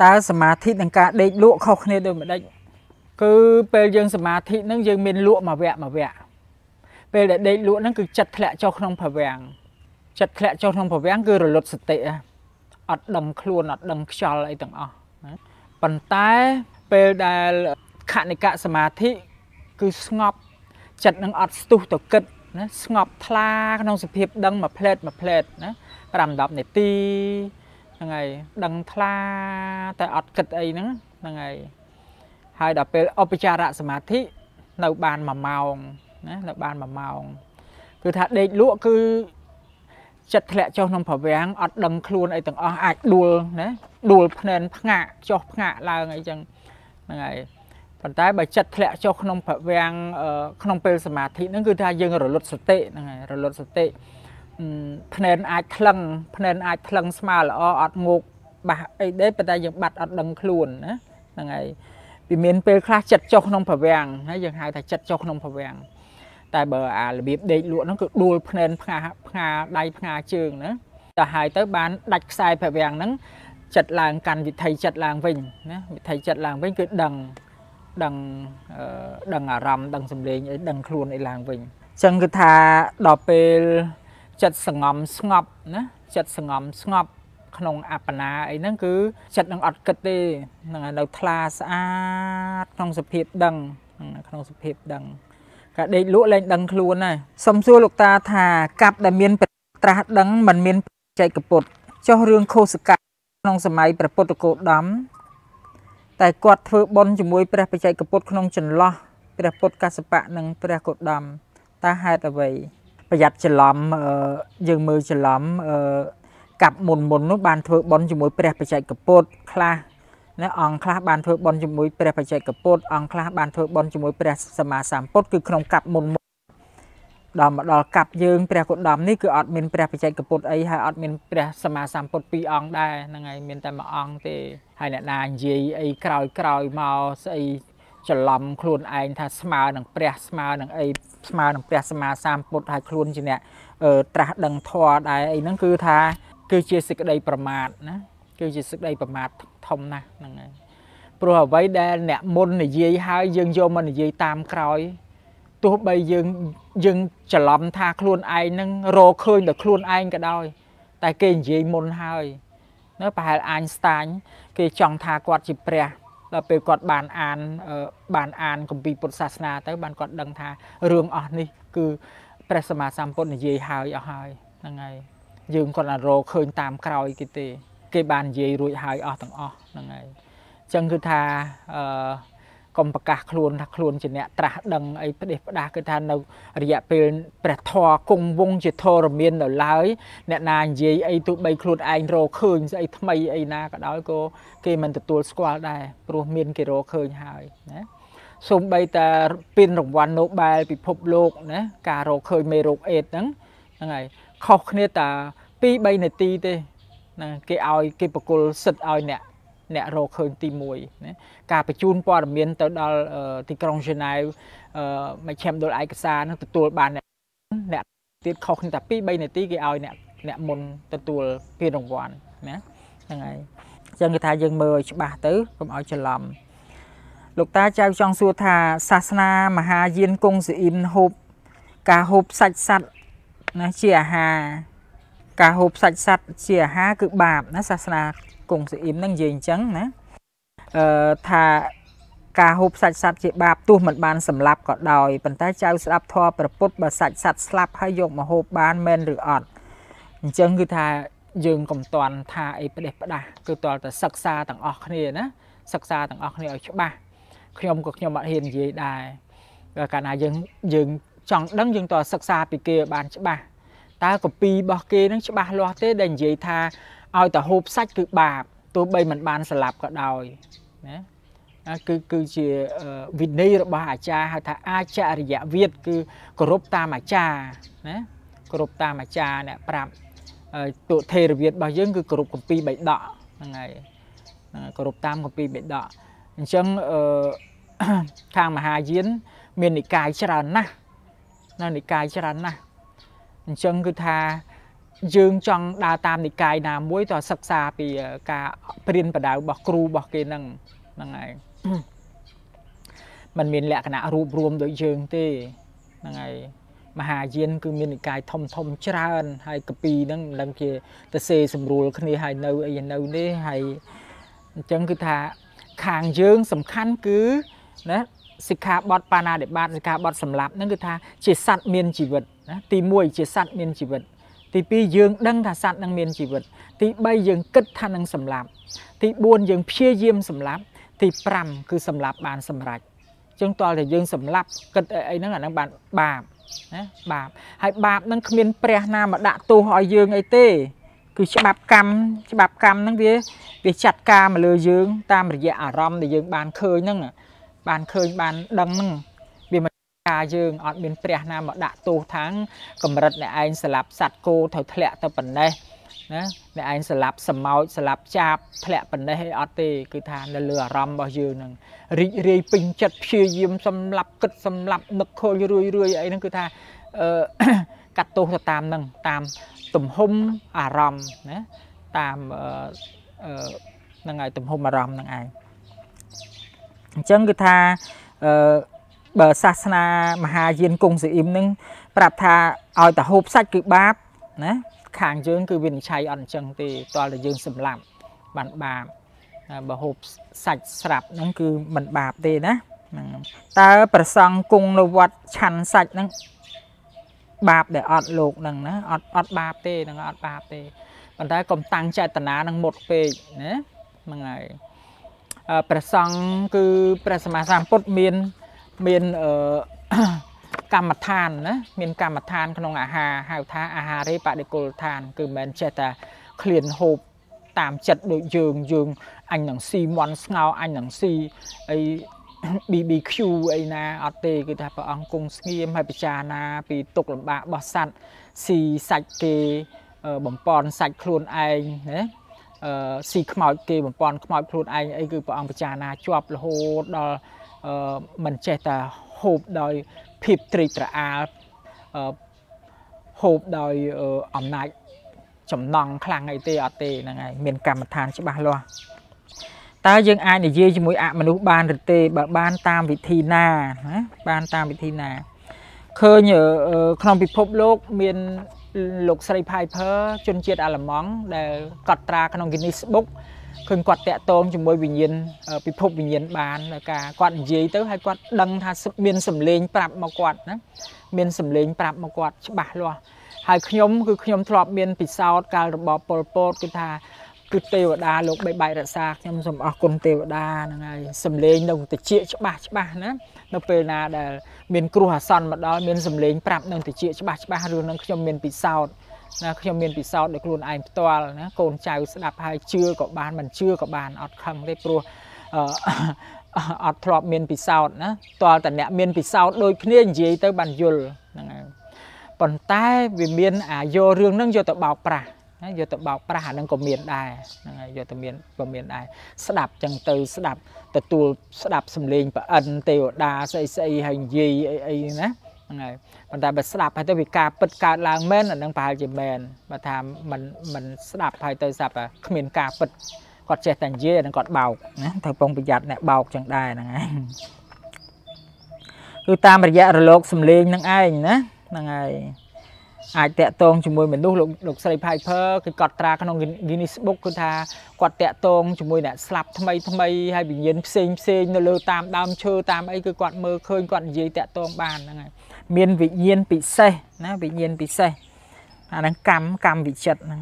តើសមាធិនឹងការដេកលក់ខុសគ្នាដូចម្ដេចគឺពេលយើង សមាធិនឹងយើងមានលក់មួយវគ្គមួយវគ្គពេលដែលដេកលក់ហ្នឹងគឺចិត្តធ្លាក់ចុះក្នុងភវាំងចិត្តធ្លាក់ចុះក្នុងភវាំងគឺរលត់សតិអត់ដឹងខ្លួនអត់ដឹងខ្យល់អីទាំងអស់ប៉ុន្តែពេលដែលខណិកៈសមាធិគឺស្ងប់ចិត្តនឹងអត់ស្ទុះទៅគិតណាស្ងប់ថ្លាក្នុងសភាពដឹងមួយផ្លែតមួយផ្លែតណា5 10នាទីហ្នឹងហើយដឹងថ្លាតែអត់គិតអីហ្នឹងហ្នឹងហើយហើយដល់ពេលឧបចារៈសមាធិនៅបាន1ម៉ោងណានៅបាន1ម៉ោង គឺថាដេកលក់គឺចិត្តធ្លាក់ចុះក្នុងប្រវាំងអត់ដឹងខ្លួនអីទាំងអស់អាចដួលណាដួលភ្នែនផ្ងាក់ចុះផ្ងាក់ឡើងអីចឹងហ្នឹងហើយប៉ុន្តែបើចិត្តធ្លាក់ចុះក្នុងប្រវាំងក្នុងពេលសមាធិហ្នឹងគឺថាយើងរលត់សតិហ្នឹងហើយរលត់សតិភ្នែនអាចថ្លឹងភ្នែនអាចថ្លឹងស្មាល្អអត់ងោកបាស់អីទេប៉ុន្តែយើងបាត់អត់ដឹងខ្លួនណាហ្នឹងហើយពីមានពេលខ្លះចិត្តចុះក្នុងប្រវាំងហើយយើងហៅថាចិត្តចុះក្នុងប្រវាំងតែបើអារបៀបដេកលក់ហ្នឹងគឺដួលភ្នែនផ្ងាផ្ងាដៃផ្ងាជើងណាតែហើយទៅបានដាច់ខ្សែប្រវាំងហ្នឹងចិត្តឡើងកាន់វិថីចិត្តឡើងវិញណាវិថីចិត្តឡើងវិញគឺដឹងដឹងដឹងអារម្មណ៍ដឹងសម្លេងអីដឹងខ្លួនអីឡើងវិញអញ្ចឹងគឺថាដល់ពេលចិត្តសងំស្ងប់ណាចិត្តសងំស្ងប់ក្នុងអបណាអីហ្នឹងគឺ ចិត្តនឹងអត់គិតទេហ្នឹងហើយនៅថ្លាស្អាតក្នុងសភាពដឹងក្នុងសភាពដឹងក៏ដេកលក់លែង ដឹងខ្លួនដែរសំសួរលោកតា ថាកាប់ដែលមានត្រាស់ដឹងមិនមានចែកពុទ្ធចោះរឿងខុសកម្មក្នុងសម័យព្រះពុទ្ធគោតមតែគាត់ធ្វើបន់ជាមួយព្រះបច្ចេកពុទ្ធក្នុងចន្លោះព្រះពុទ្ធកសបៈនិងព្រះគោតមតើហេតុអ្វីប្រយ័ត្នច្រឡំយើងមើលច្រឡំកាប់មុនមុននោះបានធ្វើបន់ជាមួយព្រះបច្ចេកពុទ្ធខ្លះណាអង្គខ្លះបានធ្វើបន់ជាមួយព្រះបច្ចេកពុទ្ធអង្គខ្លះបានធ្វើបន់ជាមួយព្រះសម្មាសម្ពុទ្ធគឺក្នុងកាប់មុនមុនដល់មកដល់កាប់យើងព្រះគុដមនេះគឺអត់មានព្រះបច្ចេកពុទ្ធអីហើយអត់មានព្រះសម្មាសម្ពុទ្ធពីរអង្គដែរហ្នឹងហើយមានតែមួយអង្គទេហើយអ្នកណានិយាយអីក្រោយក្រោយមកស្អីច្រឡំខ្លួនឯងថាស្មើនឹងព្រះស្មើនឹងអីស្មើនឹងព្រះសម្មាសម្ពុទ្ធហើយខ្លួនជាអ្នកត្រាស់ដឹងធម៌ដែរអីហ្នឹងគឺថាគឺជាសេចក្តីប្រមាទណាគឺជាសេចក្តីប្រមាទធំណាស់ហ្នឹងហើយព្រោះអ្វីដែលអ្នកមុននិយាយហើយយើងយកមកនិយាយតាមក្រោយ ទោះបីយើងយើងច្រឡំថាខ្លួនឯងនឹងរកឃើញដល់ខ្លួនឯងក៏ដោយ តែគេនិយាយមុនហើយ នៅប្រហែលអាញ់ស្តាញគេចង់ថាគាត់ជាព្រះដល់ពេលគាត់បានអានបានអានគម្ពីរពុទ្ធសាសនាទៅបានគាត់ដឹងថារឿងអស់នេះគឺព្រះសម្មាសម្ពុទ្ធនិយាយហើយអស់ហើយហ្នឹងហើយយើងគាត់អាចរកឃើញ តាមក្រោយគេទេ គេបាននិយាយរួចហើយអស់ទាំងអស់ហ្នឹងហើយអញ្ចឹងគឺថាអឺកុំប្រកាសខ្លួនថាខ្លួនជាអ្នកត្រាស់ដឹងអីផ្ដេសផ្ដាសគឺថានៅ រយៈពេលព្រះធរគង់វងជាធរមាននៅឡើយ អ្នកណានិយាយអីទូបីខ្លួនឯងរកឃើញស្អីថ្មីអីណាក៏ដោយក៏គេមិនទទួលស្គាល់ដែរព្រោះមានគេរកឃើញហើយណាសូម្បីតែពានរង្វាន់ Nobel ពិភពលោកណាការរកឃើញមេរោគអេដហ្នឹងហ្នឹងហើយខុសគ្នាតា2 3នាទីទេណាគេឲ្យ គេបកគលសិទ្ធឲ្យអ្នកអ្នករកឃើញទី1ណាការបញ្ជូនព័ត៌មានទៅដល់ទីក្រុងហ្សឺណែវមជ្ឈមណ្ឌលឯកសារនឹងទទួលបានអ្នកទៀតខុសគ្នាតែ2 3នាទីគេឲ្យអ្នកអ្នកមុនទទួលពានរង្វាន់ណាហ្នឹងហើយអញ្ចឹងគេថាយើងមើលឲ្យច្បាស់ទៅកុំឲ្យច្រឡំលោកតាចៅចង់សួរថាសាសនា មហាយានគង់ស៊ីអ៊ីមហូបការហូបសាច់សัตว์ណាជាអាហារការហូបសាច់សัตว์ជាអាហារគឺបាបណាសាសនាគង់សៀអ៊ីមហ្នឹងនិយាយអញ្ចឹងណាអឺថាការហូបសាច់សត្វជាបាបទោះមិនបានសម្លាប់ក៏ដោយប៉ុន្តែចៅស្ដាប់ធម៌ប្រពុតបើសាច់សត្វស្លាប់ហើយយកមកហូបបានមែនឬអត់អញ្ចឹងគឺថាយើងកំតាន់ថាអីផ្ដេសផ្ដាស់គឺតលតែសិក្សាទាំងអស់គ្នាណាសិក្សាទាំងអស់គ្នាឲ្យច្បាស់ខ្ញុំក៏ខ្ញុំអត់ហ៊ាននិយាយដែរកាលណាយើងយើងចង់ដឹងយើងតសិក្សាពីគេបានច្បាស់តើកពីរបស់គេនឹងច្បាស់លាស់ទេដែលនិយាយថាឲ្យតែហូបសាច់គឺបាបទោះបីមិនបានស្លាប់ក៏ដោយណាគឺគឺជាវិន័យរបស់អាចារ្យហៅថាអាចរិយវិទ្យគឺគោរពតាមអាចារ្យណាគោរពតាមអាចារ្យអ្នកប្រាប់ទុថេរវាទរបស់យើងគឺគោរពគម្ពីរបៃដកហ្នឹងហើយគោរពតាមគម្ពីរបៃដកអញ្ចឹងអឺខាងមហាយាន មាននិកាយច្រើនណាស់នៅនិកាយច្រើនណាស់អញ្ចឹងគឺថាយើងចង់ដើរតាមនិកាយណាមួយទៅសិក្សាពីការព្រៀនបដៅរបស់គ្រូរបស់គេហ្នឹងហ្នឹងហើយมันមានលក្ខណៈរួមរួមដូចយើងទេហ្នឹងហើយមហាយាន គឺមាននិកាយធំធំច្រើន ហើយកពីហ្នឹងមិនដឹងជាទៅសេសម្រួលគ្នាហើយនៅអីនៅនេះហើយអញ្ចឹងគឺថាខាងយើងសំខាន់គឺណាសិក្ខាបទបាណាតិបាតសិក្ខាបទសម្លាប់ហ្នឹងគឺថាជាសัตว์មានជីវិតណាទី1ជាសัตว์មានជីវិតទី2យើងដឹងថាសត្វនឹងមានជីវិតទី3យើងគិតថានឹងសម្លាប់ ទី4យើងព្យាយាមសម្លាប់ទី5គឺសម្លាប់បាន សម្រេចចឹងតល់តែយើង សម្លាប់គិតអីអីហ្នឹងអាហ្នឹងបានបាបណាបាបហើយបាបហ្នឹងគ្មាន ព្រះណាមកដាក់ទោសឲ្យយើងអីទេគឺច្បាប់កម្មច្បាប់កម្មហ្នឹងវាវាចាត់ការមកលើយើងតាមរយៈអារម្មណ៍ដែលយើង បានឃើញហ្នឹងបានឃើញបានដឹងហ្នឹងការយើងអត់មានព្រះណាមកដាក់ទោសថាងកម្រិតអ្នកឯងស្លាប់សัตว์គោត្រូវធ្លាក់ទៅប៉ុណ្ណេះណាអ្នកឯងស្លាប់សម្ោចស្លាប់ចាបធ្លាក់ប៉ុណ្ណេះអត់ទេគឺថា នៅលើអារម្មណ៍របស់យើងនឹងរីករាយពេញចិត្តព្យាយាមសម្លាប់គិតសម្លាប់នឹកខលរួយរួយអីហ្នឹងគឺថាអឺកាត់ទោសទៅតាមនឹងតាមទំហំអារម្មណ៍ណាតាមអឺហ្នឹងហើយទំហំអារម្មណ៍ហ្នឹងឯងអញ្ចឹងគឺថាអឺបើសាសនា មហាយានគង់ស៊ីអ៊ីមនឹងប្រាប់ថាឲ្យតែហូបសាច់គឺបាបណាខាងយើងគឺវិនិច្ឆ័យអត់អញ្ចឹងទេតើតែយើងសម្លាប់បានបាបបើហូបសាច់ស្រាប់ហ្នឹងគឺមិនបាបទេណាតើប្រសង់គង់នៅវត្តឆាន់សាច់ហ្នឹងបាបដែលអត់លោកហ្នឹងណាអត់អត់បាប ទេហ្នឹងអត់បាបទេប៉ុន្តែកុំតាំងចេតនានឹងមុតពេកណាហ្នឹងហើយព្រះសង្ឃគឺព្រះសម្មាសម្ពុទ្ធមានមានអឺកម្មដ្ឋានណាមានកម្មដ្ឋានក្នុងអាហារហៅថាអាហារេបដិគុលឋាន គឺមិនចេះតែឃ្លានហូបតាមចិត្តដូចយើងយើងអញនឹងស៊ីមន់ស្ងោអញនឹងស៊ីអី BBQ អីណាអត់ទេគឺថាព្រះអង្គគង់ស្ងៀមហើយពិចារណា ពីទុកលំបាករបស់សัตว์ស៊ីសាច់គេបំពន់សាច់ខ្លួនឯងណាអឺស៊ីខ្មោចគេបំពន់ខ្មោចខ្លួនឯងអីគឺព្រះអង្គពិចារណាជាប់រហូតដល់មិនចេះតែហូបដោយភាពត្រេកត្រអាលហូបដោយអំណាចចំណងខ្លាំងអីទេអត់ទេហ្នឹងហើយមានកម្មដ្ឋានច្បាស់លាស់តើយើង អាចនិយាយជាមួយអមនុស្សបានឬទេបើបាន តាមវិធីណាណា បានតាមវិធីណាឃើញក្នុងពិភពលោក មានលោកស្រី Piper ជនជាតិអាល្លឺម៉ង់ដែលកត់ត្រា ក្នុង Guinness Book ឃើញគាត់តាក់ទងជាមួយវិញ្ញាណពិភពវិញ្ញាណបានដោយការគាត់និយាយទៅហើយគាត់ដឹងថាមានសម្លេងប្រាប់មកគាត់ណាមានសម្លេងប្រាប់មកគាត់ច្បាស់លាស់ហើយខ្ញុំ គឺខ្ញុំធ្លាប់មានពិសោធន៍កាលរបបប៉ុលពតគឺថា គឺទេវតាលោកបីបាច់រក្សាខ្ញុំសូមអរគុណទេវតាហ្នឹងហើយសំលេងនៅតិចច្បាស់ច្បាស់ណានៅពេលណាដែលមានគ្រោះអាសន្នមកដល់មានសំលេងប្រាប់នៅតិចច្បាស់ច្បាស់រឿងហ្នឹងខ្ញុំមានពិសោធន៍ណាខ្ញុំមានពិសោធន៍ដោយខ្លួនឯងផ្ទាល់ណាកូនចៅ ស្ដាប់ហើយជឿក៏បានមិនជឿក៏បានអត់ខឹងទេព្រោះអត់ធ្លាប់មានពិសោធន៍ណាតើតអ្នកមានពិសោធន៍ដូចគ្នានិយាយទៅ បានយល់ហ្នឹងហើយប៉ុន្តែវាមាន អាយករឿងហ្នឹងយកទៅបោកប្រាស់ណាយកទៅបោកប្រាស់អាហ្នឹងក៏មានដែរហ្នឹងហើយយកទៅមានក៏មានដែរស្ដាប់ចឹងទៅស្ដាប់ទទួលស្ដាប់សំលេងប្រអិនទេវតាស្អីស្អីហើយនិយាយអីអីណាហ្នឹងហើយប៉ុន្តែបើស្ដាប់ហើយទៅវាការពិតកើតឡើងមែនអានឹងប្រហែលជាមែនបើថាមិនមិនស្ដាប់ហើយទៅស្ដាប់គ្មានការពិតគាត់ចេះតែនិយាយអានឹងគាត់បោកណាត្រូវប្រុងប្រយ័ត្នអ្នកបោកចឹងដែរហ្នឹងហើយគឺតាមរយៈរលកសំលេងនឹងឯងណាហ្នឹងហើយអាចតាក់ទងជាមួយមនុស្សលោកលោកស្រីផៃផើគឺគាត់ត្រាក្នុង Guinness Book គឺថាគាត់តាក់ទងជាមួយអ្នកស្លាប់ថ្មីថ្មីហើយវិញ្ញាណផ្សេងផ្សេងនៅលើតាមដើមឈើតាមអីគឺគាត់មើលឃើញគាត់និយាយតាក់ទងបានហ្នឹងហើយមានវិញ្ញាណពិសេសណាវិញ្ញាណពិសេសអាហ្នឹង កម្មកម្មវិចិត្រហ្នឹង